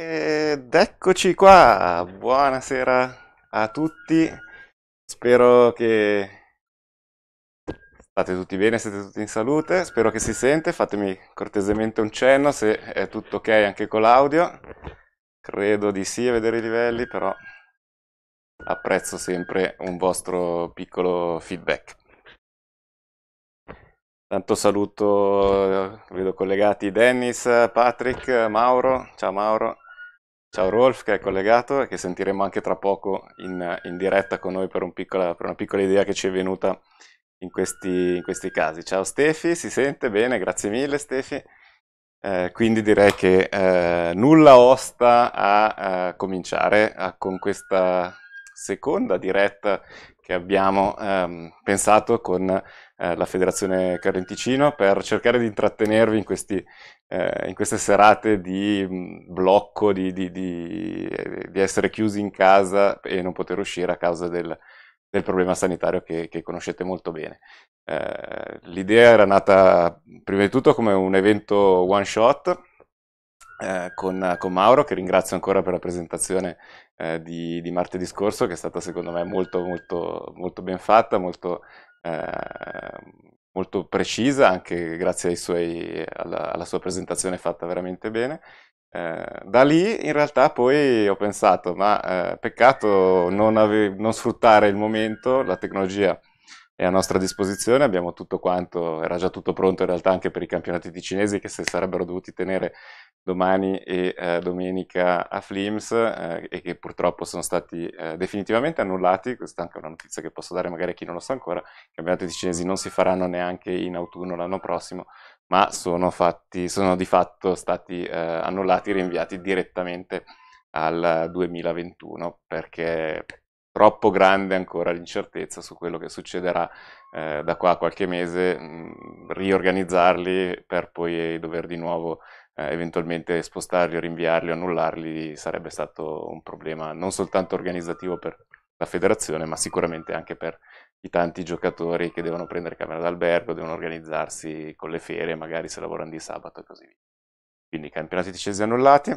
Ed eccoci qua, buonasera a tutti, spero che state tutti bene, siete tutti in salute, spero che si sente, fatemi cortesemente un cenno se è tutto ok anche con l'audio, credo di sì a vedere i livelli, però apprezzo sempre un vostro piccolo feedback. Tanto saluto, vedo eh, collegati Dennis, Patrick, Mauro, ciao Mauro, Ciao Rolf che è collegato e che sentiremo anche tra poco in, in diretta con noi per, un piccola, per, una piccola idea che ci è venuta in questi, in questi casi. Ciao Stefi, si sente bene, grazie mille Stefi. Eh, quindi direi che eh, nulla osta a, a eh, cominciare a, con questa seconda diretta che abbiamo ehm, pensato con eh, la Federazione Carenticino per cercare di intrattenervi in, questi, eh, in queste serate di mh, mm, blocco, di, di, di, eh, di, essere chiusi in casa e non poter uscire a causa del, del problema sanitario che, che, conoscete molto bene. Eh, l'idea era nata prima di tutto come un evento one shot eh, con, con, Mauro, che ringrazio ancora per la presentazione eh, di, di, martedì scorso, che è stata secondo me molto, molto, molto ben fatta, molto, eh, molto precisa, anche grazie suoi, alla, alla, sua presentazione fatta veramente bene. Eh, da lì in realtà poi ho pensato, ma eh, peccato non, non sfruttare il momento, la tecnologia è a nostra disposizione, abbiamo tutto quanto, era già tutto pronto in realtà anche per i campionati di cinesi che si sarebbero dovuti tenere domani e eh, domenica a Flims eh, e che purtroppo sono stati eh, definitivamente annullati, questa è anche una notizia che posso dare magari a chi non lo sa ancora, i campionati cinesi non si faranno neanche in autunno l'anno prossimo, ma sono, fatti, sono di fatto stati eh, annullati rinviati direttamente al 2021 perché è troppo grande ancora l'incertezza su quello che succederà eh, da qua a qualche mese, mh, mm, riorganizzarli per poi dover di nuovo eh, eventualmente spostarli o rinviarli o annullarli sarebbe stato un problema non soltanto organizzativo per la federazione, ma sicuramente anche per i tanti giocatori che devono prendere camera d'albergo, devono organizzarsi con le ferie, magari se lavorano di sabato e così via. Quindi campionati ticesi annullati.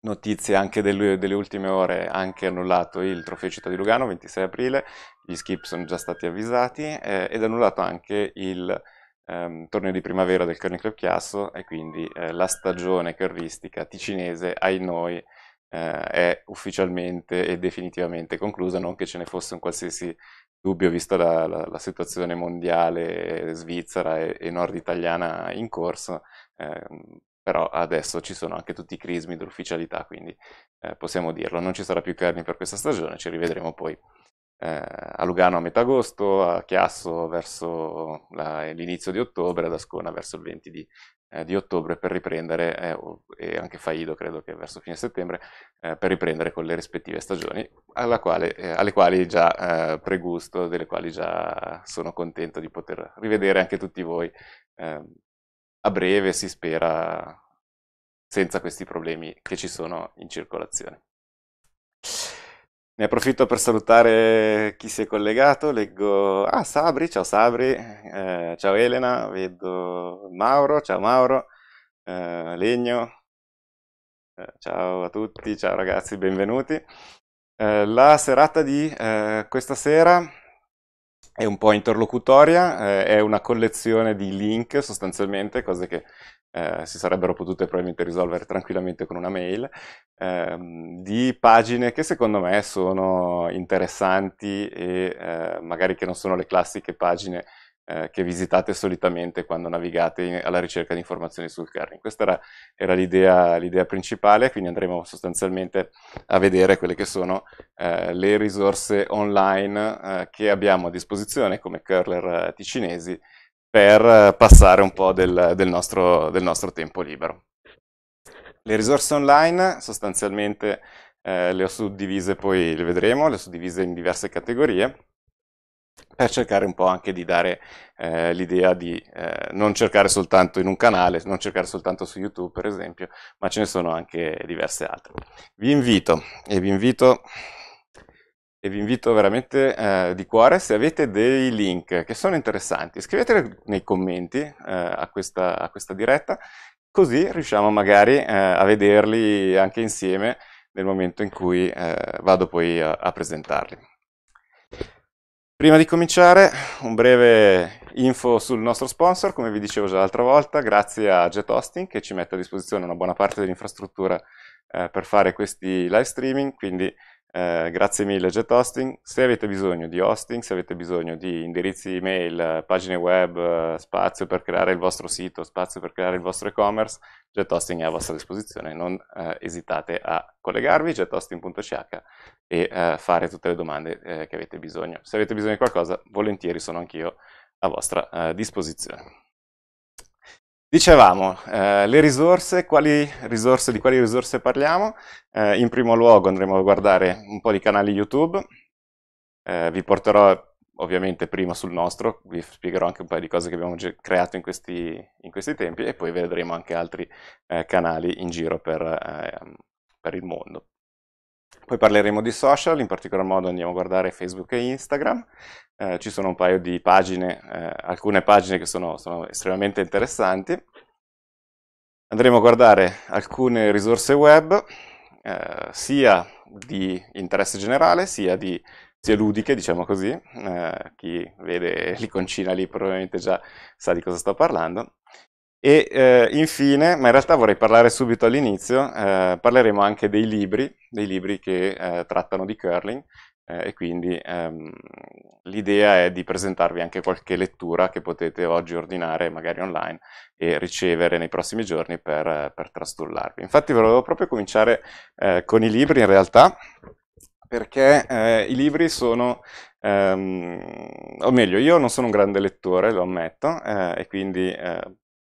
Notizie anche delle, delle ultime ore, anche annullato il trofeo Città di Lugano, 26 aprile, gli skip sono già stati avvisati eh, ed annullato anche il ehm, torneo di primavera del Kernel Club Chiasso e quindi eh, la stagione curristica ticinese ai noi eh, è ufficialmente e definitivamente conclusa, non che ce ne fosse un qualsiasi dubbio vista la, la, la situazione mondiale svizzera e, e nord italiana in corso, ehm, però adesso ci sono anche tutti i crismi dell'ufficialità, quindi eh, possiamo dirlo, non ci sarà più Kerni per questa stagione, ci rivedremo poi eh, a Lugano a metà agosto, a Chiasso verso l'inizio di ottobre, ad Ascona verso il 20 di, eh, di ottobre per riprendere, eh, e anche Faido credo che verso fine settembre, eh, per riprendere con le rispettive stagioni, quale, eh, alle quali già eh, pregusto, delle quali già sono contento di poter rivedere anche tutti voi. Ehm, a breve si spera senza questi problemi che ci sono in circolazione. Ne approfitto per salutare chi si è collegato, leggo... Ah, Sabri, ciao Sabri, eh, ciao Elena, vedo Mauro, ciao Mauro, eh, Legno, eh, ciao a tutti, ciao ragazzi, benvenuti. Eh, la serata di eh, questa sera è un po' interlocutoria, eh, è una collezione di link sostanzialmente, cose che eh, si sarebbero potute probabilmente risolvere tranquillamente con una mail, ehm, di pagine che secondo me sono interessanti e eh, magari che non sono le classiche pagine eh, che visitate solitamente quando navigate alla ricerca di informazioni sul kernel. Questa era, era l'idea, l'idea, principale, quindi andremo sostanzialmente a vedere quelle che sono eh, le risorse online che abbiamo a disposizione come curler ticinesi per eh, passare un po' del, del, nostro, del nostro tempo libero. Le risorse online sostanzialmente eh, le ho suddivise, poi le vedremo, le ho suddivise in diverse categorie per cercare un po' anche di dare eh, l'idea di eh, non cercare soltanto in un canale, non cercare soltanto su YouTube per esempio, ma ce ne sono anche diverse altre. Vi invito e vi invito e vi invito veramente eh, di cuore se avete dei link che sono interessanti scriveteli nei commenti eh, a, questa, a, questa, diretta così riusciamo magari eh, a vederli anche insieme nel momento in cui eh, vado poi a, a, presentarli. Prima di cominciare un breve info sul nostro sponsor, come vi dicevo già l'altra volta, grazie a Jet Hosting che ci mette a disposizione una buona parte dell'infrastruttura eh, per fare questi live streaming, quindi eh, grazie mille Jet Hosting. Se avete bisogno di hosting, se avete bisogno di indirizzi email, pagine web, spazio per creare il vostro sito, spazio per creare il vostro e-commerce, Jet Hosting è a vostra disposizione. Non eh, esitate a collegarvi, jethosting.ch e eh, fare tutte le domande eh, che avete bisogno. Se avete bisogno di qualcosa, volentieri sono anch'io a vostra eh, disposizione. Dicevamo, eh, le risorse, quali risorse, di quali risorse parliamo? Eh, in primo luogo andremo a guardare un po' di canali YouTube, eh, vi porterò ovviamente prima sul nostro, vi spiegherò anche un paio di cose che abbiamo creato in questi, in questi tempi e poi vedremo anche altri eh, canali in giro per, eh, per il mondo. Poi parleremo di social, in particolar modo andiamo a guardare Facebook e Instagram. Eh, ci sono un paio di pagine, eh, alcune pagine che sono, sono, estremamente interessanti. Andremo a guardare alcune risorse web, eh, sia di interesse generale, sia, di, sia ludiche, diciamo così. Eh, chi vede l'iconcina lì probabilmente già sa di cosa sto parlando. E eh, infine, ma in realtà vorrei parlare subito all'inizio, eh, parleremo anche dei libri, dei libri che eh, trattano di curling eh, e quindi ehm, l'idea è di presentarvi anche qualche lettura che potete oggi ordinare magari online e ricevere nei prossimi giorni per, per trastullarvi. Infatti volevo proprio cominciare eh, con i libri in realtà, perché eh, i libri sono, ehm, o meglio, io non sono un grande lettore, lo ammetto, eh, e quindi eh,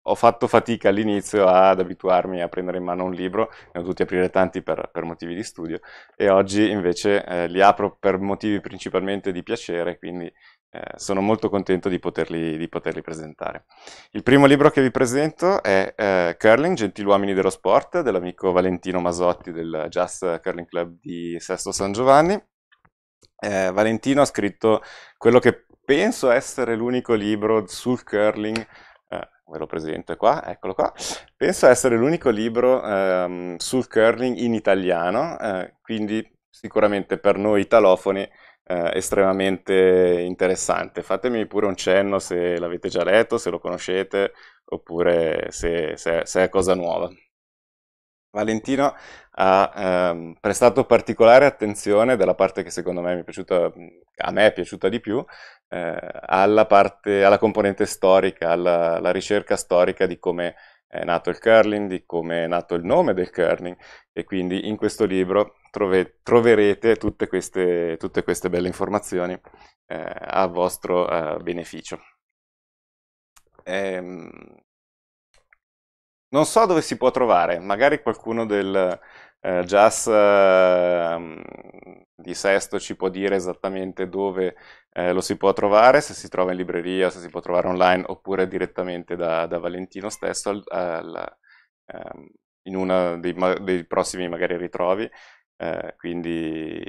ho fatto fatica all'inizio ad abituarmi a prendere in mano un libro, ne ho dovuti aprire tanti per, per motivi di studio e oggi invece eh, li apro per motivi principalmente di piacere, quindi eh, sono molto contento di poterli, di poterli, presentare. Il primo libro che vi presento è eh, Curling, Gentiluomini dello Sport, dell'amico Valentino Masotti del Just Curling Club di Sesto San Giovanni. Eh, Valentino ha scritto quello che penso essere l'unico libro sul curling ve lo presento qua, eccolo qua, penso essere l'unico libro ehm, sul curling in italiano, eh, quindi sicuramente per noi italofoni eh, estremamente interessante. Fatemi pure un cenno se l'avete già letto, se lo conoscete, oppure se, se, se è cosa nuova. Valentino ha ehm, prestato particolare attenzione, dalla parte che secondo me mi è piaciuta, a me è piaciuta di più, eh, alla, parte, alla, componente storica, alla, alla, ricerca storica di come è nato il curling, di come è nato il nome del curling e quindi in questo libro trove, troverete tutte queste, tutte queste, belle informazioni eh, a vostro eh, beneficio. Ehm, non so dove si può trovare, magari qualcuno del eh, jazz eh, di Sesto ci può dire esattamente dove eh, lo si può trovare, se si trova in libreria, se si può trovare online oppure direttamente da, da Valentino stesso al, al, um, in uno dei, dei, prossimi magari ritrovi. Eh, quindi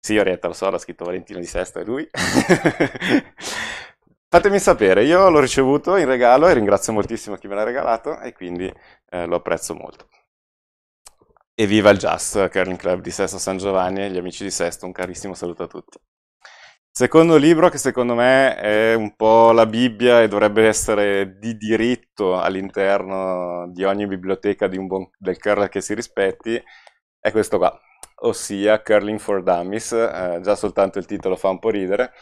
sì, Orietta, lo so, l'ha scritto Valentino di Sesto, è lui. Fatemi sapere, io l'ho ricevuto in regalo e ringrazio moltissimo chi me l'ha regalato e quindi eh, lo apprezzo molto. Evviva il Jazz, Curling Club di Sesto San Giovanni e gli amici di Sesto, un carissimo saluto a tutti. Secondo libro che secondo me è un po' la Bibbia e dovrebbe essere di diritto all'interno di ogni biblioteca di buon, del curl che si rispetti, è questo qua, ossia Curling for Dummies, eh, già soltanto il titolo fa un po' ridere,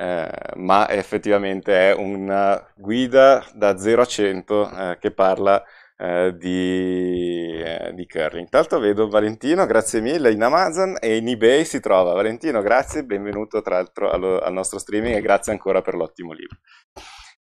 eh, ma effettivamente è una guida da 0 a 100 eh, che parla eh, di, eh, di, curling. Intanto vedo Valentino, grazie mille, in Amazon e in eBay si trova. Valentino, grazie, benvenuto tra l'altro al nostro streaming e grazie ancora per l'ottimo libro.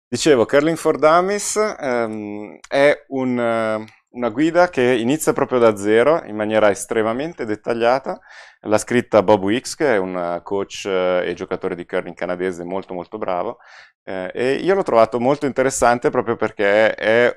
Dicevo, Curling for Dummies ehm, è un una guida che inizia proprio da zero in maniera estremamente dettagliata. L'ha scritta Bob Wicks, che è un eh, coach eh, e giocatore di curling canadese molto molto bravo. Eh, e io l'ho trovato molto interessante proprio perché è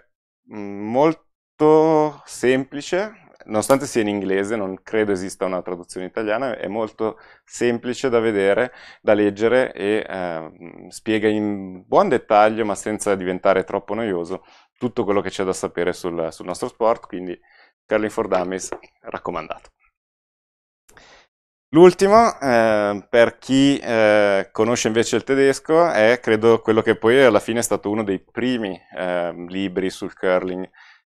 mm, molto semplice, nonostante sia in inglese, non credo esista una traduzione italiana, è molto semplice da vedere, da leggere e eh, mm, spiega in buon dettaglio, ma senza diventare troppo noioso, tutto quello che c'è da sapere sul, sul nostro sport, quindi Curling for Dummies raccomandato. L'ultimo, eh, per chi eh, conosce invece il tedesco, è credo quello che poi alla fine è stato uno dei primi eh, libri sul curling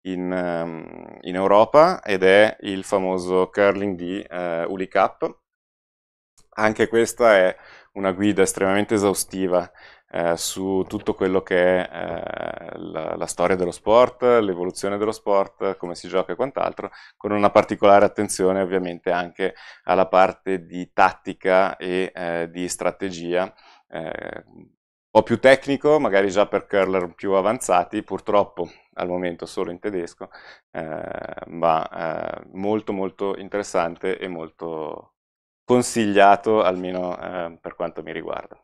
in, ehm, in, Europa ed è il famoso curling di eh, Uli Kapp. Anche questa è una guida estremamente esaustiva eh, su tutto quello che è eh, la, la, storia dello sport, l'evoluzione dello sport, come si gioca e quant'altro, con una particolare attenzione ovviamente anche alla parte di tattica e eh, di strategia, eh, un po' più tecnico, magari già per curler più avanzati, purtroppo al momento solo in tedesco, eh, ma molto molto interessante e molto consigliato, almeno per quanto mi riguarda.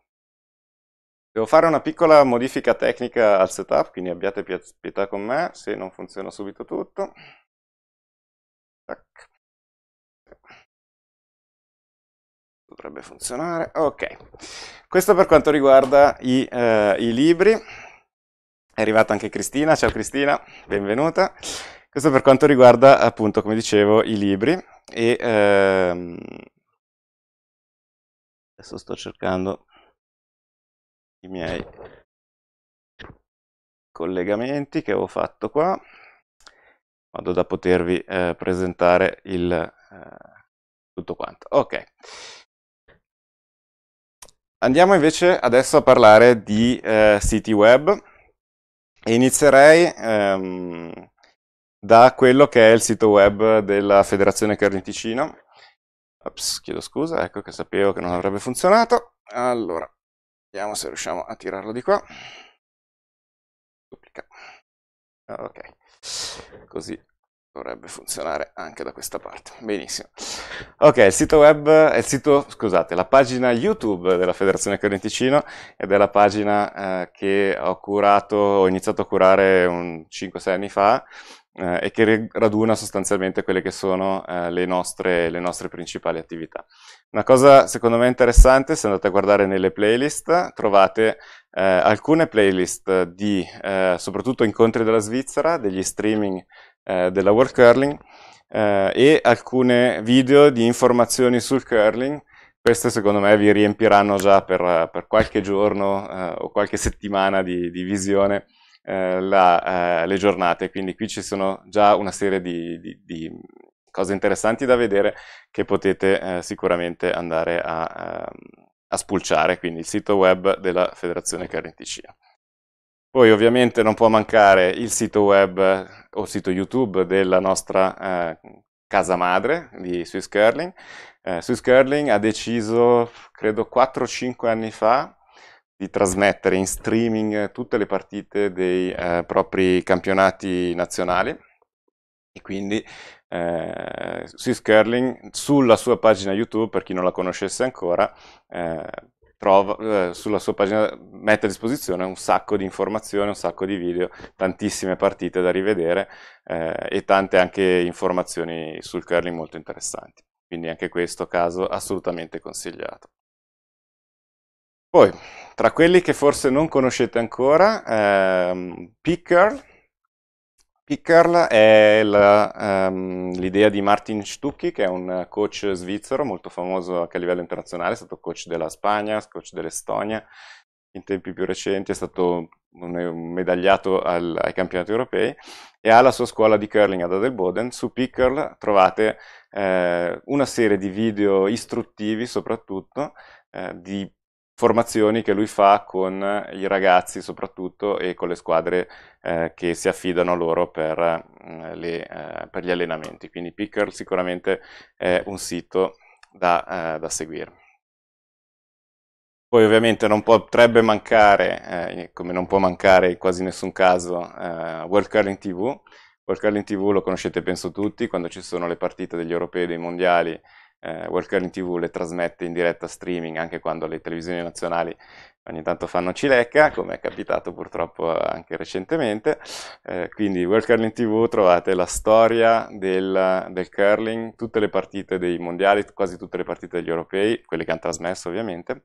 Devo fare una piccola modifica tecnica al setup, quindi abbiate pietà con me se non funziona subito tutto. Tac. Dovrebbe funzionare. Ok, questo per quanto riguarda i, eh, i libri. È arrivata anche Cristina, ciao Cristina, benvenuta. Questo per quanto riguarda appunto, come dicevo, i libri. E, ehm... Adesso sto cercando i miei collegamenti che avevo fatto qua vado da potervi eh, presentare il, eh, tutto quanto ok andiamo invece adesso a parlare di eh, siti web e inizierei ehm, da quello che è il sito web della Federazione Kerni Ticino Ops, chiedo scusa, ecco che sapevo che non avrebbe funzionato allora Vediamo se riusciamo a tirarlo di qua. Duplica. Ah, ok, così dovrebbe funzionare anche da questa parte. Benissimo. Ok, il sito web è il sito, scusate, la pagina YouTube della Federazione Corrente ed è la pagina eh, che ho curato, ho iniziato a curare 5-6 anni fa eh, e che raduna sostanzialmente quelle che sono eh, le, nostre, le, nostre, principali attività. Una cosa secondo me interessante, se andate a guardare nelle playlist, trovate eh, alcune playlist di eh, soprattutto incontri della Svizzera, degli streaming eh, della World Curling eh, e alcune video di informazioni sul curling queste secondo me vi riempiranno già per, per qualche giorno eh, o qualche settimana di, di visione eh, la, eh, le giornate, quindi qui ci sono già una serie di, di, di cose interessanti da vedere che potete eh, sicuramente andare a, ehm, a, spulciare, quindi il sito web della Federazione Carenticina. Poi ovviamente non può mancare il sito web o il sito YouTube della nostra eh, casa madre di Swiss Curling. Eh, Swiss Curling ha deciso, credo 4-5 anni fa, di trasmettere in streaming tutte le partite dei eh, propri campionati nazionali e quindi eh, Swiss Curling sulla sua pagina YouTube, per chi non la conoscesse ancora, eh, trova, eh, sulla sua pagina mette a disposizione un sacco di informazioni, un sacco di video, tantissime partite da rivedere eh, e tante anche informazioni sul curling molto interessanti. Quindi anche questo caso assolutamente consigliato. Poi, tra quelli che forse non conoscete ancora, ehm, Pickerl. Pickerl è ehm, l'idea ehm, di Martin Stucchi, che è un coach svizzero molto famoso anche a livello internazionale, è stato coach della Spagna, coach dell'Estonia, in tempi più recenti è stato medagliato al, ai campionati europei e ha la sua scuola di curling ad Adelboden. Su Pickerl trovate eh, una serie di video istruttivi soprattutto eh, di formazioni che lui fa con i ragazzi soprattutto e con le squadre eh, che si affidano a loro per, mm, le, eh, per, gli allenamenti. Quindi Picker sicuramente è un sito da, eh, da seguire. Poi ovviamente non potrebbe mancare, eh, come non può mancare in quasi nessun caso, eh, World Curling TV. World Curling TV lo conoscete penso tutti, quando ci sono le partite degli europei e dei mondiali eh, World TV le trasmette in diretta streaming anche quando le televisioni nazionali ogni tanto fanno cilecca, come è capitato purtroppo anche recentemente. Eh, quindi World Curling TV trovate la storia del, del, curling, tutte le partite dei mondiali, quasi tutte le partite degli europei, quelle che hanno trasmesso ovviamente,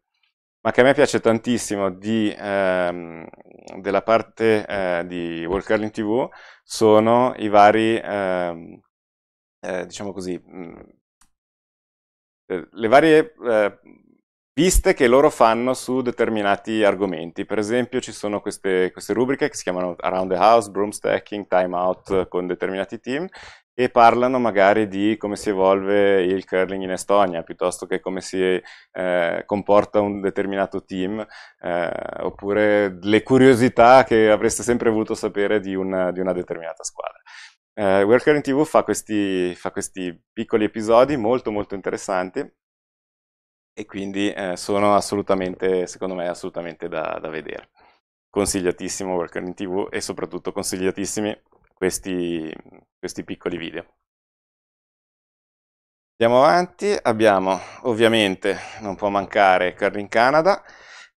ma che a me piace tantissimo di, ehm, della parte eh, di World Curling TV sono i vari, ehm, eh, diciamo così, mh, eh, le varie eh, piste che loro fanno su determinati argomenti. Per esempio ci sono queste, queste rubriche che si chiamano Around the House, Broomstacking, Time Out eh, con determinati team e parlano magari di come si evolve il curling in Estonia piuttosto che come si eh, comporta un determinato team eh, oppure le curiosità che avreste sempre voluto sapere di una, di una determinata squadra. Eh, Worker in TV fa questi, fa questi, piccoli episodi molto molto interessanti e quindi eh, sono assolutamente, secondo me, assolutamente da, da vedere. Consigliatissimo Worker in TV e soprattutto consigliatissimi questi, questi piccoli video. Andiamo avanti, abbiamo ovviamente, non può mancare in Canada,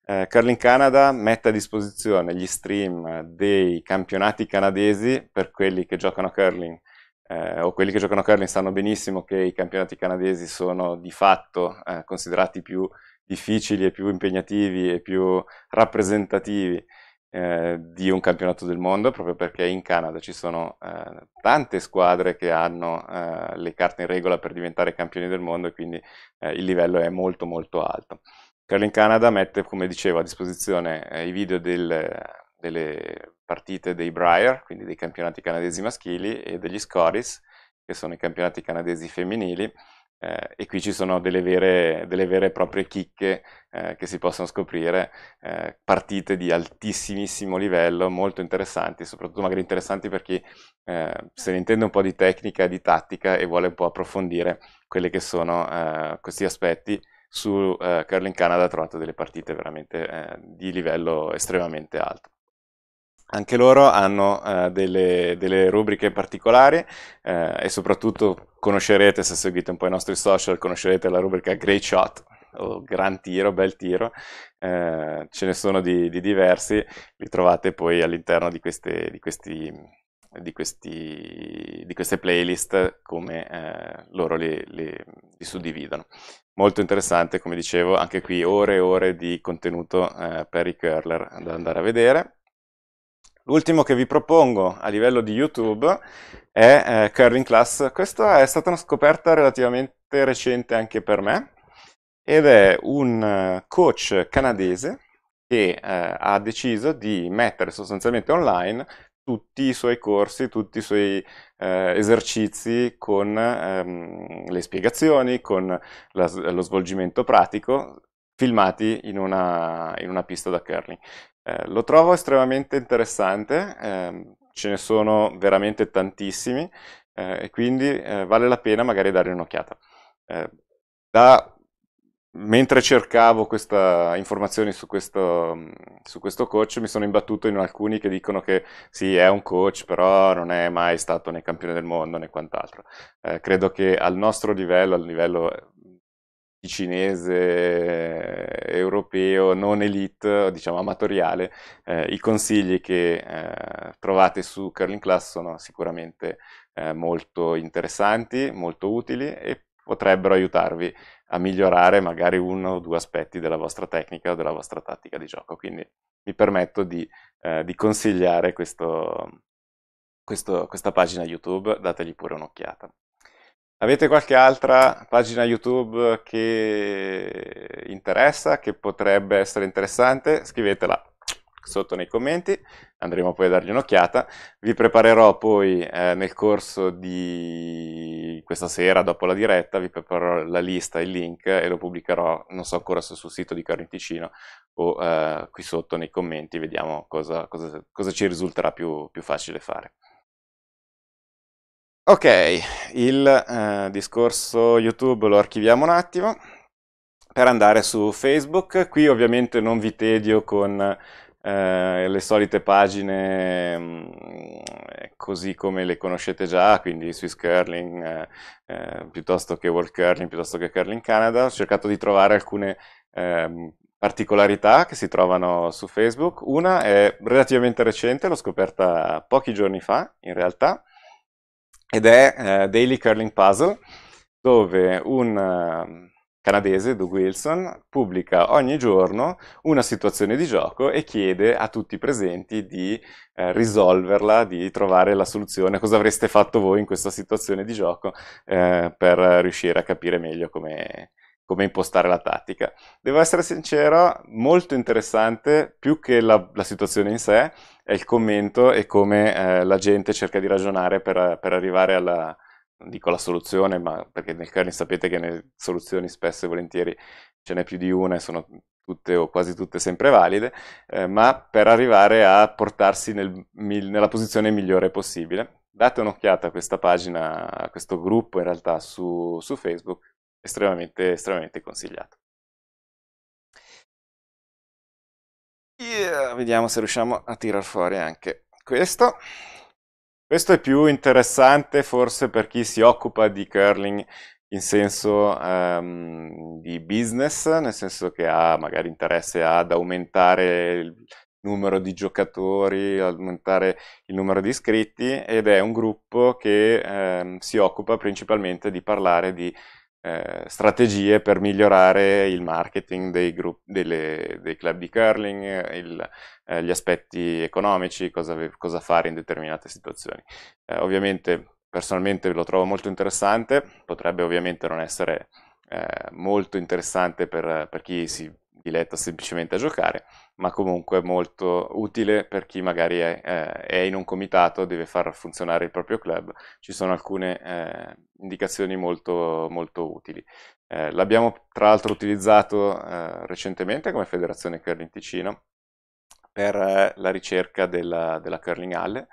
eh, Curling Canada mette a disposizione gli stream dei campionati canadesi per quelli che giocano a curling eh, o quelli che giocano a curling sanno benissimo che i campionati canadesi sono di fatto eh, considerati più difficili e più impegnativi e più rappresentativi eh, di un campionato del mondo, proprio perché in Canada ci sono eh, tante squadre che hanno eh, le carte in regola per diventare campioni del mondo e quindi eh, il livello è molto molto alto. Curling Canada mette, come dicevo, a disposizione eh, i video del, delle partite dei Briar, quindi dei campionati canadesi maschili, e degli Scoris, che sono i campionati canadesi femminili, eh, e qui ci sono delle vere, delle vere e proprie chicche eh, che si possono scoprire, eh, partite di altissimissimo livello, molto interessanti, soprattutto magari interessanti per chi eh, se ne intende un po' di tecnica, di tattica e vuole un po' approfondire quelli che sono eh, questi aspetti su eh, Curling Canada trovato delle partite veramente eh, di livello estremamente alto. Anche loro hanno eh, delle, delle, rubriche particolari eh, e soprattutto conoscerete, se seguite un po' i nostri social, conoscerete la rubrica Great Shot, o gran tiro, bel tiro, eh, ce ne sono di, di, diversi, li trovate poi all'interno di queste, di questi, di questi, di queste playlist come eh, loro li, li, li, suddividono molto interessante, come dicevo, anche qui ore e ore di contenuto eh, per i curler da andare a vedere. L'ultimo che vi propongo a livello di YouTube è eh, Curling Class. Questa è stata una scoperta relativamente recente anche per me ed è un eh, coach canadese che eh, ha deciso di mettere sostanzialmente online tutti i suoi corsi, tutti i suoi eh, esercizi con ehm, le spiegazioni, con la, lo svolgimento pratico, filmati in una, in una pista da curling. Eh, lo trovo estremamente interessante, ehm, ce ne sono veramente tantissimi eh, e quindi eh, vale la pena magari dare un'occhiata. Eh, da mentre cercavo questa informazioni su questo, su questo, coach mi sono imbattuto in alcuni che dicono che sì è un coach però non è mai stato né campione del mondo né quant'altro. Eh, credo che al nostro livello, al livello eh, cinese, europeo, non elite, diciamo amatoriale, eh, i consigli che eh, trovate su Curling Class sono sicuramente eh, molto interessanti, molto utili e potrebbero aiutarvi a migliorare magari uno o due aspetti della vostra tecnica o della vostra tattica di gioco. Quindi mi permetto di, eh, di consigliare questo, questo, questa pagina YouTube, dategli pure un'occhiata. Avete qualche altra pagina YouTube che interessa, che potrebbe essere interessante? Scrivetela sotto nei commenti, andremo poi a dargli un'occhiata. Vi preparerò poi eh, nel corso di questa sera, dopo la diretta, vi preparerò la lista, il link e lo pubblicherò, non so ancora se sul sito di Carni Ticino o eh, qui sotto nei commenti, vediamo cosa, cosa, cosa ci risulterà più, più facile fare. Ok, il eh, discorso YouTube lo archiviamo un attimo per andare su Facebook. Qui ovviamente non vi tedio con eh, le solite pagine mm, così come le conoscete già, quindi Swiss Curling eh, eh, piuttosto che World Curling, piuttosto che Curling Canada, ho cercato di trovare alcune ehm, particolarità che si trovano su Facebook. Una è relativamente recente, l'ho scoperta pochi giorni fa in realtà, ed è eh, Daily Curling Puzzle, dove un canadese Doug Wilson pubblica ogni giorno una situazione di gioco e chiede a tutti i presenti di eh, risolverla, di trovare la soluzione, cosa avreste fatto voi in questa situazione di gioco eh, per riuscire a capire meglio come, come impostare la tattica. Devo essere sincero, molto interessante, più che la, la situazione in sé, è il commento e come eh, la gente cerca di ragionare per, per arrivare alla, non dico la soluzione, ma perché nel kernel sapete che nelle soluzioni spesso e volentieri ce n'è più di una e sono tutte o quasi tutte sempre valide, eh, ma per arrivare a portarsi nel, nella posizione migliore possibile. Date un'occhiata a questa pagina, a questo gruppo in realtà su, su Facebook, estremamente, estremamente consigliato. Yeah, vediamo se riusciamo a tirar fuori anche questo. Questo è più interessante forse per chi si occupa di curling in senso um, di business, nel senso che ha magari interesse ad aumentare il numero di giocatori, aumentare il numero di iscritti ed è un gruppo che um, si occupa principalmente di parlare di eh, strategie per migliorare il marketing dei, group, delle, dei club di curling, il, eh, gli aspetti economici, cosa, cosa, fare in determinate situazioni. Eh, ovviamente personalmente lo trovo molto interessante, potrebbe ovviamente non essere eh, molto interessante per, per chi si diretta semplicemente a giocare, ma comunque molto utile per chi magari è, eh, è, in un comitato, deve far funzionare il proprio club. Ci sono alcune eh, indicazioni molto, molto utili. Eh, l'abbiamo tra l'altro utilizzato eh, recentemente come Federazione Curling Ticino per eh, la ricerca della, della Curling Halle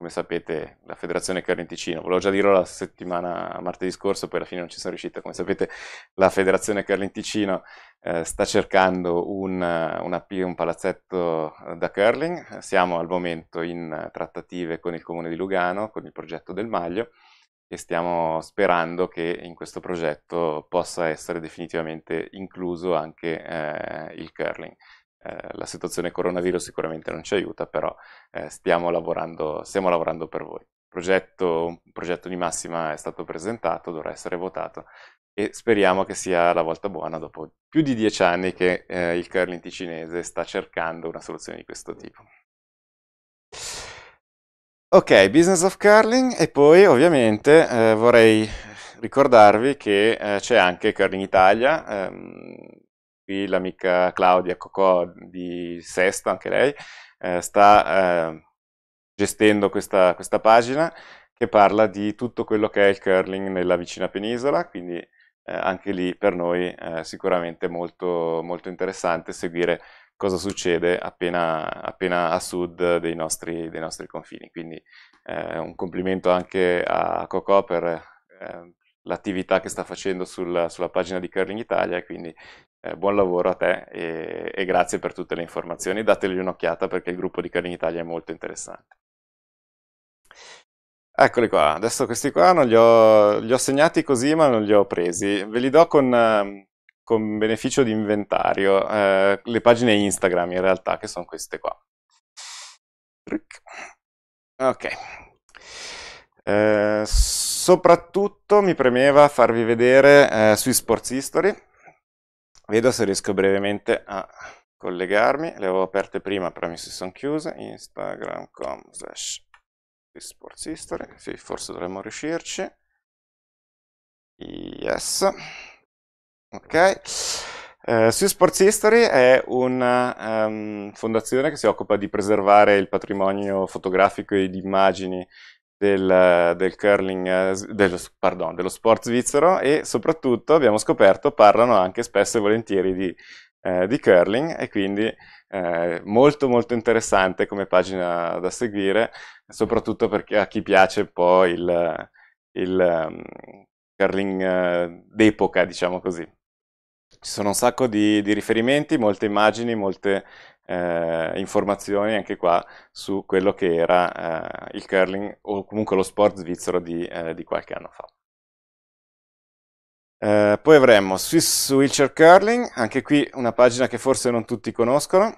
come sapete, la Federazione Carne Ticino, volevo già dirlo la settimana, martedì scorso, poi alla fine non ci sono riuscito, come sapete la Federazione Carne Ticino eh, sta cercando un, una, un palazzetto eh, da curling, siamo al momento in trattative con il Comune di Lugano, con il progetto del Maglio, e stiamo sperando che in questo progetto possa essere definitivamente incluso anche eh, il curling eh, la situazione coronavirus sicuramente non ci aiuta, però eh, stiamo, lavorando, stiamo lavorando per voi. Progetto, progetto di massima è stato presentato, dovrà essere votato e speriamo che sia la volta buona dopo più di dieci anni che eh, il curling ticinese sta cercando una soluzione di questo tipo. Ok, business of curling e poi ovviamente eh, vorrei ricordarvi che eh, c'è anche Curling Italia, ehm, qui l'amica Claudia Cocò di Sesto, anche lei, eh, sta eh, gestendo questa, questa, pagina che parla di tutto quello che è il curling nella vicina penisola, quindi eh, anche lì per noi eh, sicuramente molto, molto interessante seguire cosa succede appena, appena a sud dei nostri, dei nostri confini. Quindi eh, un complimento anche a Cocò per ehm, l'attività che sta facendo sul, sulla pagina di Curling Italia e quindi eh, buon lavoro a te e, e grazie per tutte le informazioni. Dategli un'occhiata perché il gruppo di Carin Italia è molto interessante. Eccoli qua, adesso questi qua non li ho, li ho segnati così ma non li ho presi. Ve li do con, ehm, con beneficio di inventario, eh, le pagine Instagram in realtà, che sono queste qua. Ok, eh, soprattutto mi premeva farvi vedere eh, sui Sports History Vedo se riesco brevemente a collegarmi, le avevo aperte prima però mi si sono chiuse, instagram.com slash sports history, sì, forse dovremmo riuscirci, yes, ok, eh, Swiss Sports History è una um, ehm, fondazione che si occupa di preservare il patrimonio fotografico e di immagini del, del curling, eh, dello, pardon, dello sport svizzero e soprattutto abbiamo scoperto parlano anche spesso e volentieri di, eh, di curling e quindi eh, molto molto interessante come pagina da seguire, soprattutto per a chi piace poi il, il um, curling eh, d'epoca, diciamo così. Ci sono un sacco di, di riferimenti, molte immagini, molte eh, informazioni anche qua su quello che era eh, il curling o comunque lo sport svizzero di, eh, di qualche anno fa. Eh, poi avremo Swiss Wheelchair Curling, anche qui una pagina che forse non tutti conoscono,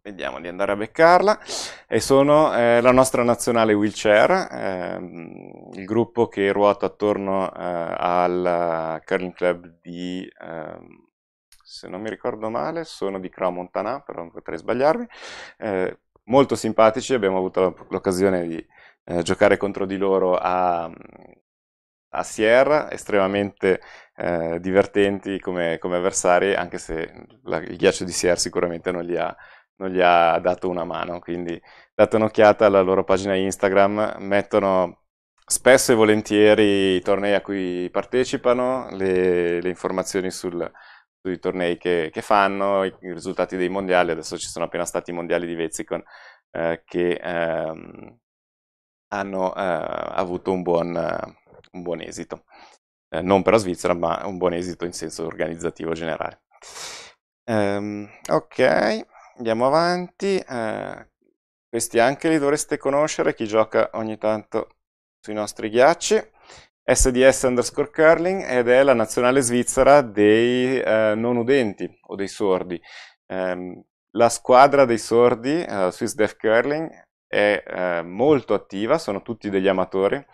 vediamo di andare a beccarla, e sono eh, la nostra nazionale wheelchair, ehm, il gruppo che ruota attorno eh, al eh, Curling Club di ehm, se non mi ricordo male, sono di Crown Montana, però non potrei sbagliarmi, eh, molto simpatici, abbiamo avuto l'occasione di eh, giocare contro di loro a, a Sierra, estremamente eh, divertenti come, come, avversari, anche se la, il ghiaccio di Sierra sicuramente non gli ha non gli ha dato una mano, quindi date un'occhiata alla loro pagina Instagram, mettono spesso e volentieri i tornei a cui partecipano, le, le informazioni sul, sui tornei che, che fanno, i, i, risultati dei mondiali, adesso ci sono appena stati i mondiali di Vezicon eh, che ehm, hanno eh, avuto un buon, un buon esito, eh, non per la Svizzera ma un buon esito in senso organizzativo generale. Um, ok, andiamo avanti, uh, questi anche li dovreste conoscere chi gioca ogni tanto sui nostri ghiacci. SDS underscore curling ed è la nazionale svizzera dei eh, non udenti o dei sordi. Eh, la squadra dei sordi, eh, Swiss Deaf Curling, è eh, molto attiva, sono tutti degli amatori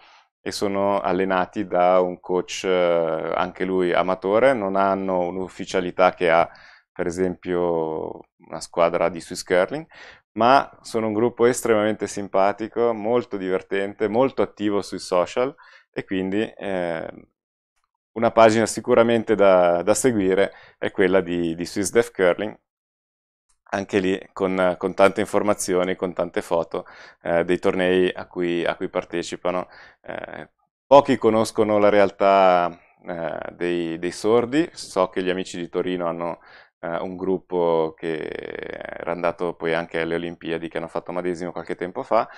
e sono allenati da un coach eh, anche lui amatore, non hanno un'ufficialità che ha per esempio una squadra di Swiss Curling, ma sono un gruppo estremamente simpatico, molto divertente, molto attivo sui social e quindi eh, una pagina sicuramente da, da, seguire è quella di, di SwissDev Curling, anche lì con, con, tante informazioni, con tante foto eh, dei tornei a cui, a cui partecipano. Eh, pochi conoscono la realtà eh, dei, dei, sordi, so che gli amici di Torino hanno eh, un gruppo che era andato poi anche alle Olimpiadi che hanno fatto Madesimo qualche tempo fa,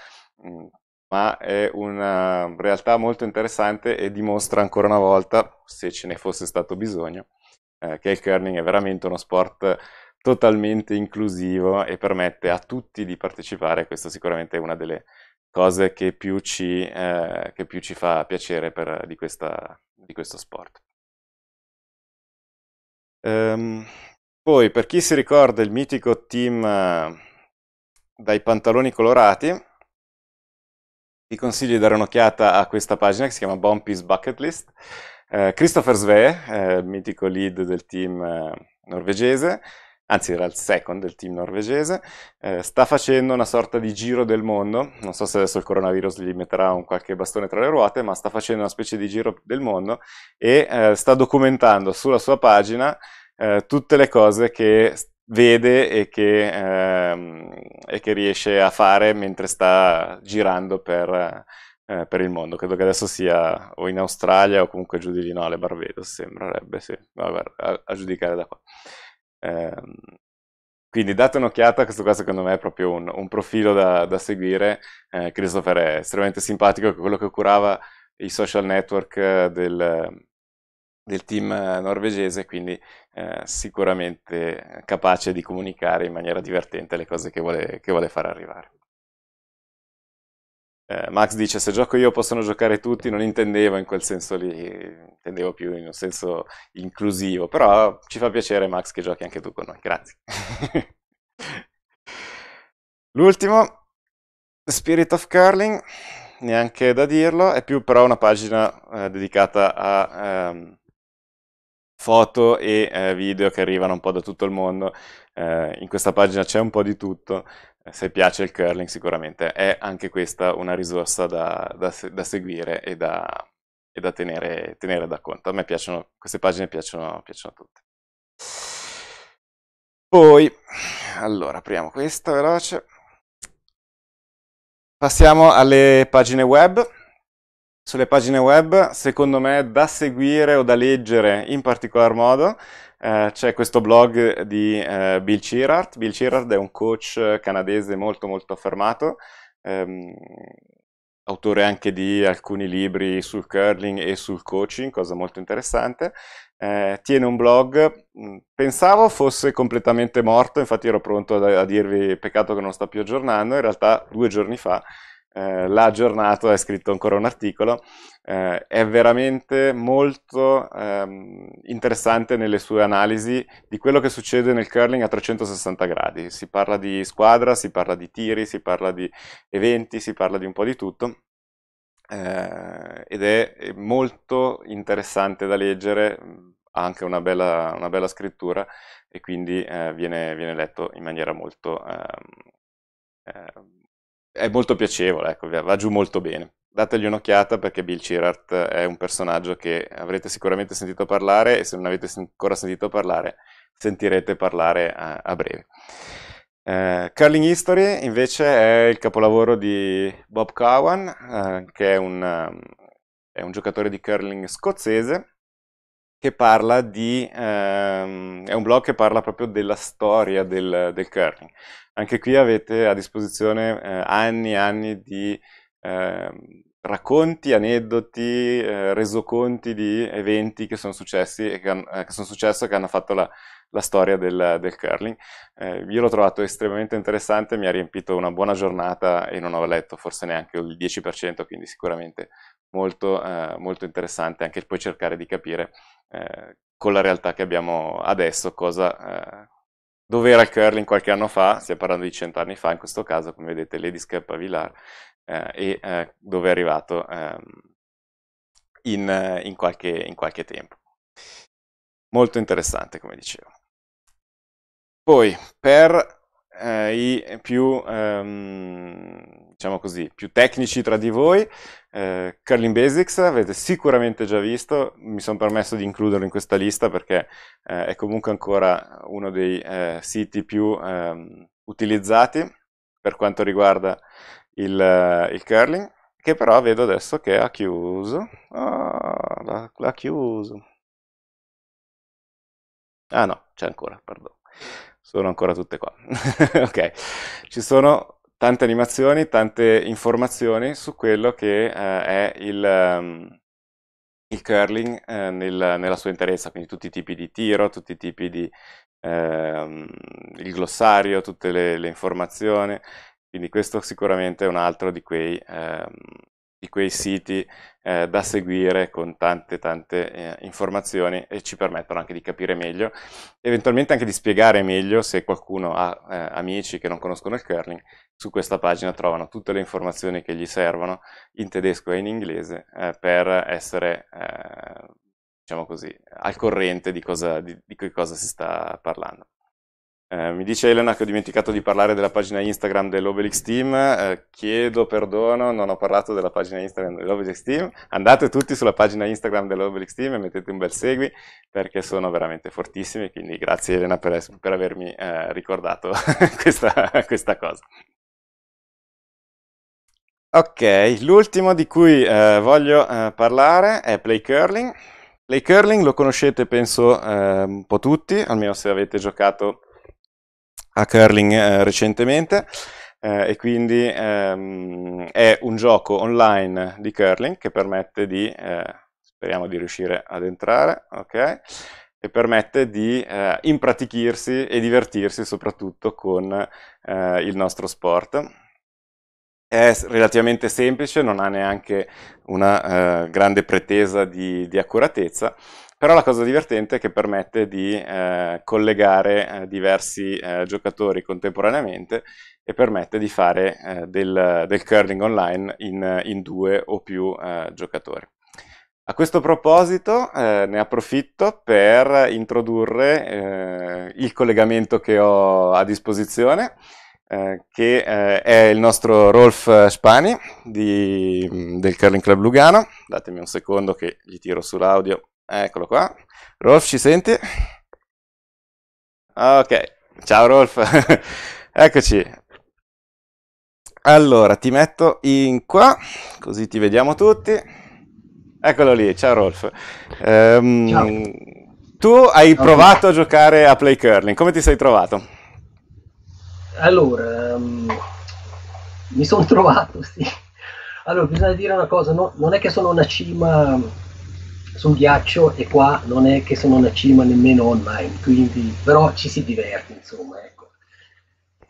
mm, ma è una realtà molto interessante e dimostra ancora una volta, se ce ne fosse stato bisogno, eh, che il curling è veramente uno sport totalmente inclusivo e permette a tutti di partecipare, questa sicuramente è una delle cose che più ci, eh, che più ci fa piacere per, di, questa, di, questo sport. Um, poi per chi si ricorda il mitico team eh, dai pantaloni colorati, vi consiglio di dare un'occhiata a questa pagina che si chiama Bompi's Bucket List. Eh, Christopher Sve, eh, mitico lead del team eh, norvegese, anzi era il second del team norvegese, eh, sta facendo una sorta di giro del mondo, non so se adesso il coronavirus gli metterà un qualche bastone tra le ruote, ma sta facendo una specie di giro del mondo e eh, sta documentando sulla sua pagina eh, tutte le cose che vede e che, ehm, e che, riesce a fare mentre sta girando per, eh, per, il mondo. Credo che adesso sia o in Australia o comunque giù di lì, no, alle Barbados sembrerebbe, sì, Vabbè, a, a, giudicare da qua. Eh, quindi date un'occhiata, questo qua secondo me è proprio un, un profilo da, da seguire. Eh, Christopher è estremamente simpatico, è quello che curava i social network eh, del, del team eh, norvegese, quindi eh, sicuramente capace di comunicare in maniera divertente le cose che vuole, che vuole far arrivare. Eh, Max dice: Se gioco io possono giocare tutti. Non intendevo in quel senso lì, intendevo più in un senso inclusivo. Però ci fa piacere, Max, che giochi anche tu con noi. Grazie. L'ultimo, Spirit of Curling, neanche da dirlo, è più però una pagina eh, dedicata a. Ehm, foto e eh, video che arrivano un po' da tutto il mondo. Eh, in questa pagina c'è un po' di tutto. Eh, se piace il curling, sicuramente è anche questa una risorsa da, da, da seguire e da, e da tenere, tenere, da conto. A me piacciono queste pagine, piacciono, piacciono tutti. Poi, allora, apriamo questa veloce. Passiamo alle pagine web sulle pagine web, secondo me da seguire o da leggere in particolar modo eh, c'è questo blog di eh, Bill Cirard. Bill Cirard è un coach canadese molto molto affermato, ehm, autore anche di alcuni libri sul curling e sul coaching, cosa molto interessante. Eh, tiene un blog, mm, pensavo fosse completamente morto, infatti ero pronto a, a dirvi peccato che non sta più aggiornando, in realtà due giorni fa eh, l'ha aggiornato, ha scritto ancora un articolo, eh, è veramente molto ehm, interessante nelle sue analisi di quello che succede nel curling a 360 gradi. Si parla di squadra, si parla di tiri, si parla di eventi, si parla di un po' di tutto. Eh, ed è molto interessante da leggere, ha anche una bella, una bella scrittura e quindi eh, viene, viene, letto in maniera molto eh, è molto piacevole, ecco, va giù molto bene. Dategli un'occhiata perché Bill Chirart è un personaggio che avrete sicuramente sentito parlare e se non avete ancora sentito parlare sentirete parlare a, a breve. Eh, Curling History invece è il capolavoro di Bob Cowan, eh, che è un, è un giocatore di curling scozzese che parla di, ehm, è un blog che parla proprio della storia del, del kernel. Anche qui avete a disposizione eh, anni e anni di eh, racconti, aneddoti, eh, resoconti di eventi che sono successi e che, han, eh, che sono successo e che hanno fatto la, la storia del, del curling. Eh, io l'ho trovato estremamente interessante, mi ha riempito una buona giornata e non ho letto forse neanche il 10%, quindi sicuramente molto, eh, molto interessante anche poi cercare di capire eh, con la realtà che abbiamo adesso, cosa, eh, dove era il curling qualche anno fa, stiamo parlando di cent'anni fa in questo caso, come vedete Lady a Vilar, eh, e eh, dove è arrivato ehm, in, in, qualche, in qualche tempo. Molto interessante, come dicevo. Poi, per eh, i più, ehm, diciamo così, più, tecnici tra di voi. Eh, Curling Basics avete sicuramente già visto, mi sono permesso di includerlo in questa lista perché eh, è comunque ancora uno dei eh, siti più ehm, utilizzati per quanto riguarda il, eh, il, curling, che però vedo adesso che ha chiuso. Oh, l'ha chiuso. Ah no, c'è ancora, perdono sono ancora tutte qua. ok, ci sono tante animazioni, tante informazioni su quello che eh, è il, um, il curling eh, nel, nella sua interezza, quindi tutti i tipi di tiro, tutti i tipi di ehm, il glossario, tutte le, le, informazioni, quindi questo sicuramente è un altro di quei ehm, di quei siti eh, da seguire con tante tante eh, informazioni e ci permettono anche di capire meglio, eventualmente anche di spiegare meglio se qualcuno ha eh, amici che non conoscono il curling, su questa pagina trovano tutte le informazioni che gli servono in tedesco e in inglese eh, per essere eh, diciamo così, al corrente di cosa, di, di cosa si sta parlando. Eh, mi dice Elena che ho dimenticato di parlare della pagina Instagram dell'Obelix Team, eh, chiedo perdono, non ho parlato della pagina Instagram dell'Obelix Team, andate tutti sulla pagina Instagram dell'Obelix Team e mettete un bel segui perché sono veramente fortissimi, quindi grazie Elena per, per avermi eh, ricordato questa, questa cosa. Ok, l'ultimo di cui eh, voglio eh, parlare è Play Curling. Play Curling lo conoscete penso eh, un po' tutti, almeno se avete giocato a curling eh, recentemente eh, e quindi ehm, è un gioco online di curling che permette di, eh, speriamo di riuscire ad entrare, ok? E permette di eh, impratichirsi e divertirsi soprattutto con eh, il nostro sport. È relativamente semplice, non ha neanche una eh, grande pretesa di, di accuratezza, però la cosa divertente è che permette di eh, collegare eh, diversi eh, giocatori contemporaneamente e permette di fare eh, del, del, curling online in, in due o più eh, giocatori. A questo proposito eh, ne approfitto per introdurre eh, il collegamento che ho a disposizione, eh, che eh, è il nostro Rolf Spani di, del Curling Club Lugano. Datemi un secondo che gli tiro sull'audio Eccolo qua. Rolf ci senti? Ok, ciao Rolf. Eccoci. Allora, ti metto in qua, così ti vediamo tutti. Eccolo lì, ciao Rolf. Um, ciao. Tu hai ciao. provato a giocare a Play Curling, come ti sei trovato? Allora, um, mi sono trovato, sì. Allora, bisogna dire una cosa, no, non è che sono una cima sul ghiaccio e qua non è che sono una cima nemmeno online, quindi però ci si diverte insomma. Ecco.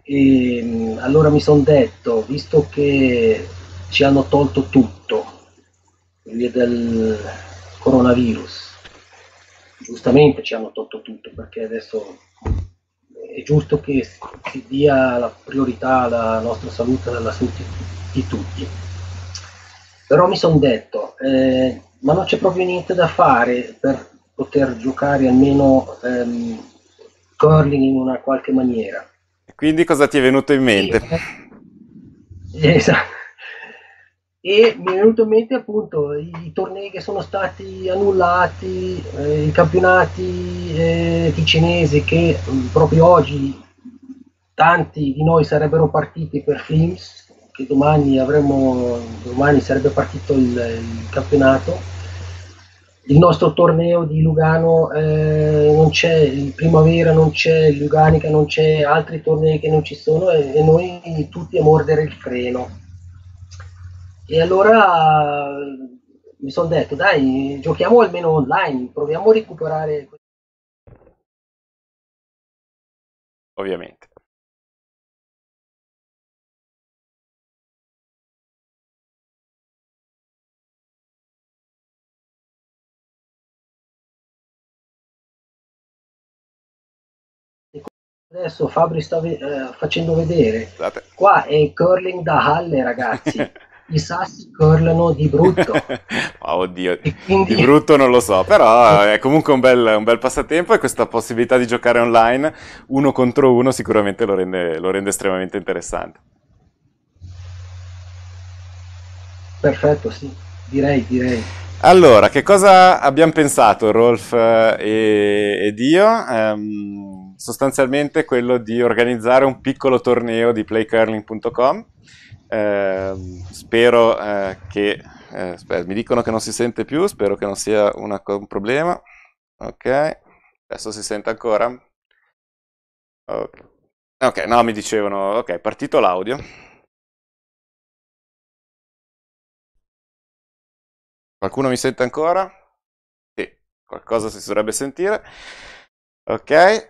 E, ehm, allora mi sono detto, visto che ci hanno tolto tutto via del coronavirus, giustamente ci hanno tolto tutto perché adesso è giusto che si dia la priorità alla nostra salute e alla salute di tutti però mi sono detto, eh, ma non c'è proprio niente da fare per poter giocare almeno ehm, curling in una qualche maniera. Quindi cosa ti è venuto in mente? E, eh, esatto. E mi è venuto in mente appunto i, i tornei che sono stati annullati, eh, i campionati eh, ticinesi che mh, mm, proprio oggi tanti di noi sarebbero partiti per Films che domani avremo, domani sarebbe partito il, il campionato. Il nostro torneo di Lugano eh, non c'è, il Primavera non c'è, il Luganica non c'è, altri tornei che non ci sono e, e noi tutti a mordere il freno. E allora mi sono detto, dai, giochiamo almeno online, proviamo a recuperare. Ovviamente. Adesso Fabri sta ve- eh, facendo vedere. Scusate. Qua è il curling da Halle, ragazzi. I sassi curlano di brutto. oh, oddio, quindi... di brutto non lo so, però eh, è comunque un bel, un bel, passatempo e questa possibilità di giocare online uno contro uno sicuramente lo rende, lo rende estremamente interessante. Perfetto, sì, direi, direi. Allora, che cosa abbiamo pensato Rolf eh, ed io? Um, sostanzialmente quello di organizzare un piccolo torneo di playcurling.com. Eh, spero eh, che eh, spero, mi dicono che non si sente più, spero che non sia una, un problema. Ok, adesso si sente ancora. Ok, no, mi dicevano, ok, partito l'audio. Qualcuno mi sente ancora? Sì, qualcosa si dovrebbe sentire. Ok?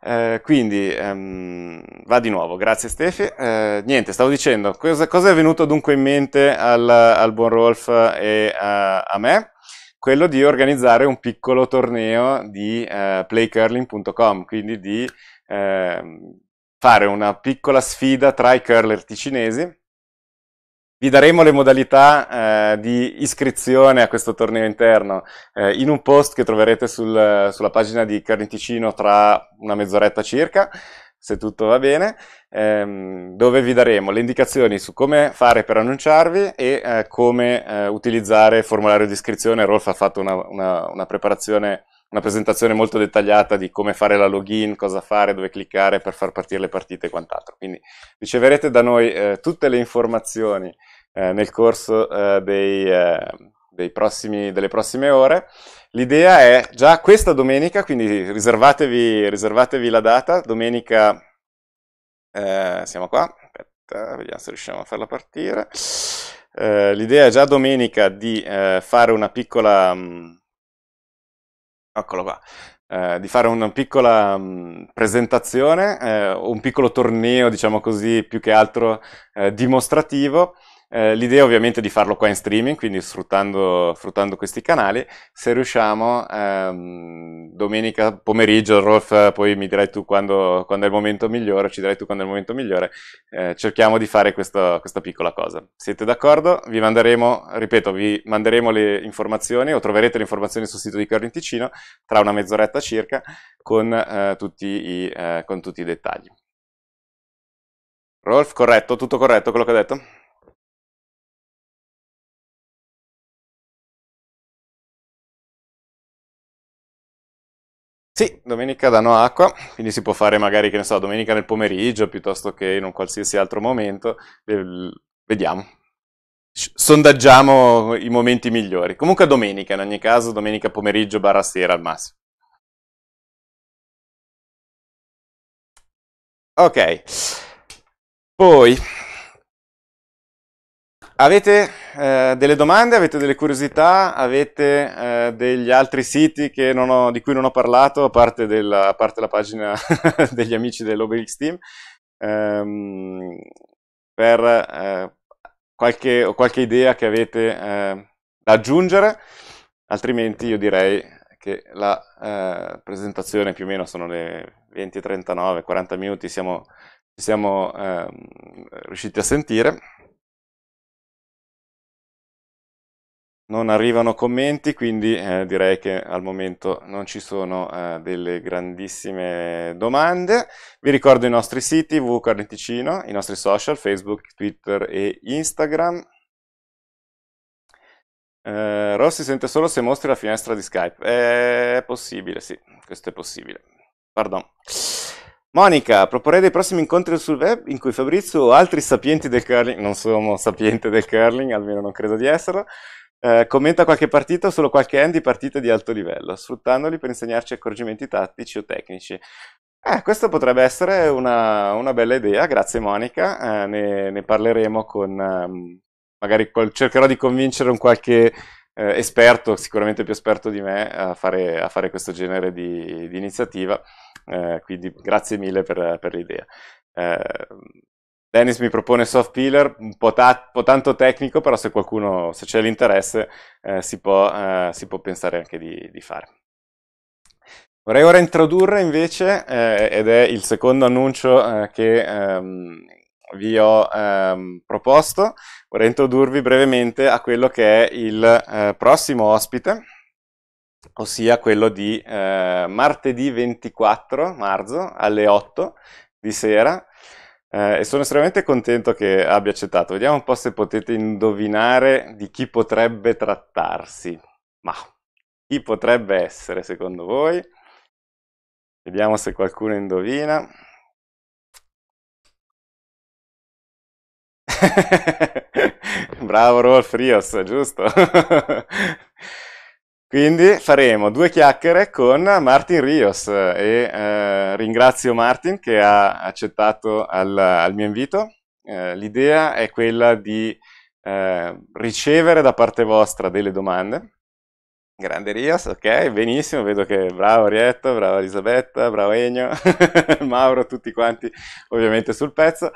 Eh, quindi um, va di nuovo, grazie Stefi. Eh, niente, stavo dicendo, cosa, cosa, è venuto dunque in mente al, al buon Rolf e a, a, me? Quello di organizzare un piccolo torneo di uh, eh, playcurling.com, quindi di uh, fare una piccola sfida tra i curler ticinesi vi daremo le modalità eh, di iscrizione a questo torneo interno eh, in un post che troverete sul, sulla pagina di Kernel tra una mezz'oretta circa, se tutto va bene, ehm, dove vi daremo le indicazioni su come fare per annunciarvi e eh, come eh, utilizzare il formulario di iscrizione. Rolf ha fatto una, una, una preparazione una presentazione molto dettagliata di come fare la login, cosa fare, dove cliccare per far partire le partite e quant'altro. Quindi riceverete da noi eh, tutte le informazioni eh, nel corso eh, dei, eh, dei prossimi, delle prossime ore. L'idea è già questa domenica, quindi riservatevi, riservatevi la data, domenica eh, siamo qua, aspetta, vediamo se riusciamo a farla partire. Eh, l'idea è già domenica di fare una piccola... Mh, mm, eccolo qua, eh, di fare una piccola mh, mm, presentazione, eh, un piccolo torneo, diciamo così, più che altro eh, dimostrativo, eh, l'idea ovviamente è di farlo qua in streaming, quindi sfruttando, sfruttando questi canali. Se riusciamo, ehm, domenica pomeriggio, Rolf, poi mi dirai tu quando, quando, è il momento migliore, ci dirai tu quando è il momento migliore, eh, cerchiamo di fare questa, questa piccola cosa. Siete d'accordo? Vi manderemo, ripeto, vi manderemo le informazioni o troverete le informazioni sul sito di Curling Ticino tra una mezz'oretta circa con, eh, tutti i, eh, con tutti i dettagli. Rolf, corretto? Tutto corretto quello che ho detto? Sì, domenica danno acqua, quindi si può fare magari, che ne so, domenica nel pomeriggio piuttosto che in un qualsiasi altro momento. Vediamo. Sondaggiamo i momenti migliori. Comunque domenica, in ogni caso, domenica pomeriggio barra sera al massimo. Ok. Poi, Avete eh, delle domande, avete delle curiosità, avete eh, degli altri siti ho, di cui non ho parlato, a parte, della, a parte la pagina degli amici dell'OBX Team, ehm, per eh, qualche, qualche, idea che avete eh, da aggiungere, altrimenti io direi che la eh, presentazione più o meno sono le 20, 39, 40 minuti, siamo, ci siamo ehm, riusciti a sentire. Non arrivano commenti, quindi eh, direi che al momento non ci sono eh, delle grandissime domande. Vi ricordo i nostri siti Vucarneticino, i nostri social Facebook, Twitter e Instagram. Eh, Ross sente solo se mostri la finestra di Skype. Eh, è possibile, sì, questo è possibile. Pardon. Monica, proporrei dei prossimi incontri sul web in cui Fabrizio o altri sapienti del curling, non sono sapiente del curling, almeno non credo di esserlo, eh, commenta qualche partita o solo qualche end di partite di alto livello, sfruttandoli per insegnarci accorgimenti tattici o tecnici. Eh, questa potrebbe essere una, una bella idea, grazie Monica, eh, ne, ne, parleremo con, um, magari col, cercherò di convincere un qualche eh, esperto, sicuramente più esperto di me, a fare, a fare questo genere di, di iniziativa, eh, quindi grazie mille per, per l'idea. Eh, Dennis mi propone Soft Pillar, un po', ta- po tanto tecnico, però se qualcuno, se c'è l'interesse, eh, si, può, eh, si, può, pensare anche di, di, fare. Vorrei ora introdurre invece, eh, ed è il secondo annuncio eh, che ehm, vi ho ehm, proposto, vorrei introdurvi brevemente a quello che è il eh, prossimo ospite, ossia quello di eh, martedì 24 marzo alle 8 di sera, eh, e sono estremamente contento che abbia accettato. Vediamo un po' se potete indovinare di chi potrebbe trattarsi. Ma chi potrebbe essere secondo voi? Vediamo se qualcuno indovina. Bravo Rolf Rios, giusto? Quindi faremo due chiacchiere con Martin Rios e eh, ringrazio Martin che ha accettato al, al mio invito. Eh, L'idea è quella di eh, ricevere da parte vostra delle domande. Grande Rios, ok, benissimo, vedo che bravo Arietta, brava Elisabetta, bravo Egno, Mauro, tutti quanti ovviamente sul pezzo.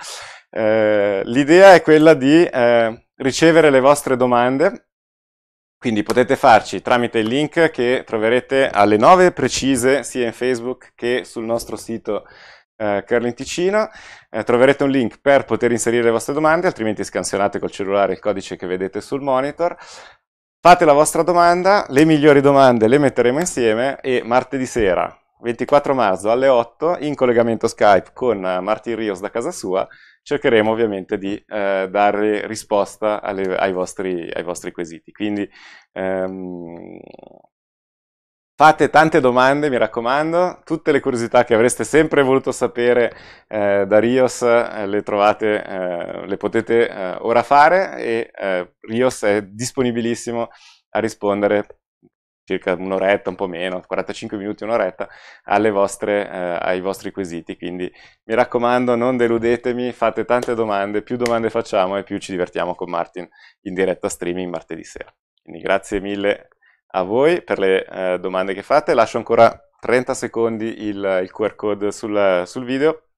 Eh, l'idea è quella di eh, ricevere le vostre domande quindi potete farci tramite il link che troverete alle 9 precise sia in Facebook che sul nostro sito eh, Curling Ticino. Eh, troverete un link per poter inserire le vostre domande, altrimenti scansionate col cellulare il codice che vedete sul monitor. Fate la vostra domanda, le migliori domande le metteremo insieme e martedì sera 24 marzo alle 8 in collegamento Skype con eh, Martin Rios da casa sua cercheremo ovviamente di eh, dare risposta alle, ai, vostri, ai, vostri, quesiti. Quindi ehm, fate tante domande, mi raccomando, tutte le curiosità che avreste sempre voluto sapere eh, da Rios eh, le, trovate, eh, le potete eh, ora fare e Rios è disponibilissimo a rispondere circa un'oretta, un po' meno, 45 minuti, un'oretta, alle vostre, eh, ai vostri quesiti. Quindi mi raccomando, non deludetemi, fate tante domande, più domande facciamo e più ci divertiamo con Martin in diretta streaming martedì sera. Quindi grazie mille a voi per le eh, domande che fate, lascio ancora 30 secondi il, il QR code sul, sul, video,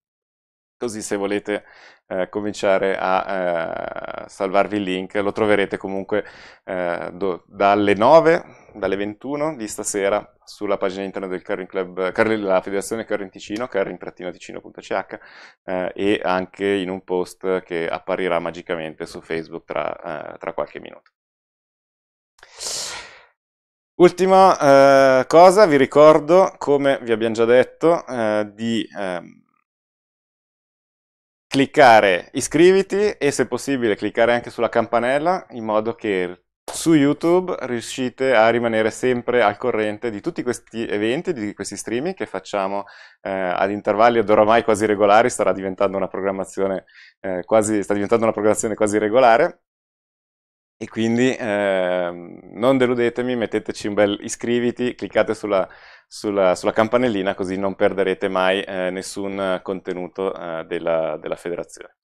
così se volete eh, cominciare a eh, salvarvi il link, lo troverete comunque eh, do, dalle 9, dalle 21 di stasera sulla pagina internet del Curling Club, della Federazione Curling Ticino, curling-ticino.ch eh, e anche in un post che apparirà magicamente su Facebook tra, eh, tra qualche minuto. Ultima eh, cosa, vi ricordo, come vi abbiamo già detto, eh, di eh, cliccare iscriviti e se possibile cliccare anche sulla campanella in modo che su YouTube riuscite a rimanere sempre al corrente di tutti questi eventi, di questi streaming che facciamo eh, ad intervalli ad oramai quasi regolari, diventando eh, quasi, sta diventando una programmazione quasi regolare e quindi eh, non deludetemi, metteteci un bel iscriviti, cliccate sulla, sulla, sulla campanellina così non perderete mai eh, nessun contenuto eh, della, della federazione.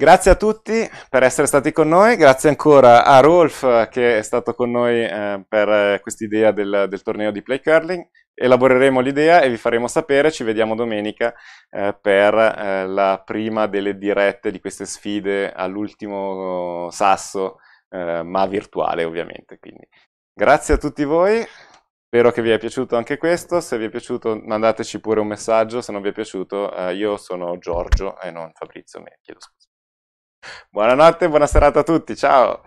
Grazie a tutti per essere stati con noi, grazie ancora a Rolf che è stato con noi eh, per eh, quest'idea del, del, torneo di Play Curling. Elaboreremo l'idea e vi faremo sapere, ci vediamo domenica eh, per eh, la prima delle dirette di queste sfide all'ultimo sasso, eh, ma virtuale ovviamente. Quindi. Grazie a tutti voi, spero che vi è piaciuto anche questo, se vi è piaciuto mandateci pure un messaggio, se non vi è piaciuto eh, io sono Giorgio e non Fabrizio, mi chiedo scusa. Buonanotte e buona serata a tutti, ciao!